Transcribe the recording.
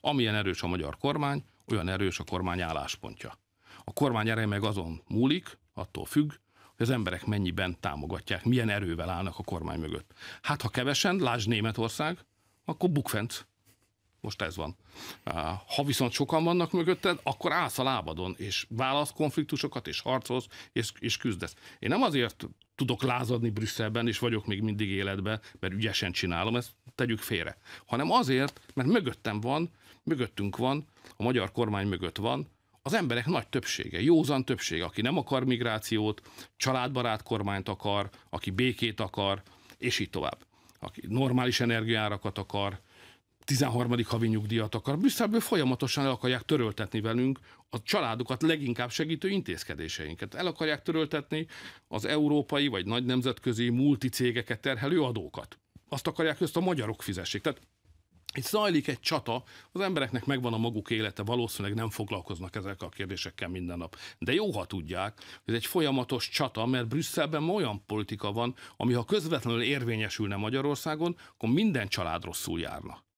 Amilyen erős a magyar kormány, olyan erős a kormány álláspontja. A kormány ereje meg azon múlik, attól függ, hogy az emberek mennyiben támogatják, milyen erővel állnak a kormány mögött. Hát ha kevesen, lásd Németország, akkor bukfenc. Most ez van. Ha viszont sokan vannak mögötted, akkor állsz a lábadon, és válasz konfliktusokat, és harcolsz, és, és küzdesz. Én nem azért tudok lázadni Brüsszelben, és vagyok még mindig életben, mert ügyesen csinálom, ezt tegyük félre. Hanem azért, mert mögöttem van, mögöttünk van, a magyar kormány mögött van, az emberek nagy többsége, józan többsége, aki nem akar migrációt, családbarát kormányt akar, aki békét akar, és így tovább. Aki normális energiárakat akar, 13. havi nyugdíjat akar. Brüsszelből folyamatosan el akarják töröltetni velünk a családokat leginkább segítő intézkedéseinket. El akarják töröltetni az európai vagy nagy nemzetközi multicégeket terhelő adókat. Azt akarják, hogy ezt a magyarok fizessék. Tehát itt zajlik egy csata, az embereknek megvan a maguk élete, valószínűleg nem foglalkoznak ezekkel a kérdésekkel minden nap. De jó, ha tudják, hogy ez egy folyamatos csata, mert Brüsszelben ma olyan politika van, ami ha közvetlenül érvényesülne Magyarországon, akkor minden család rosszul járna.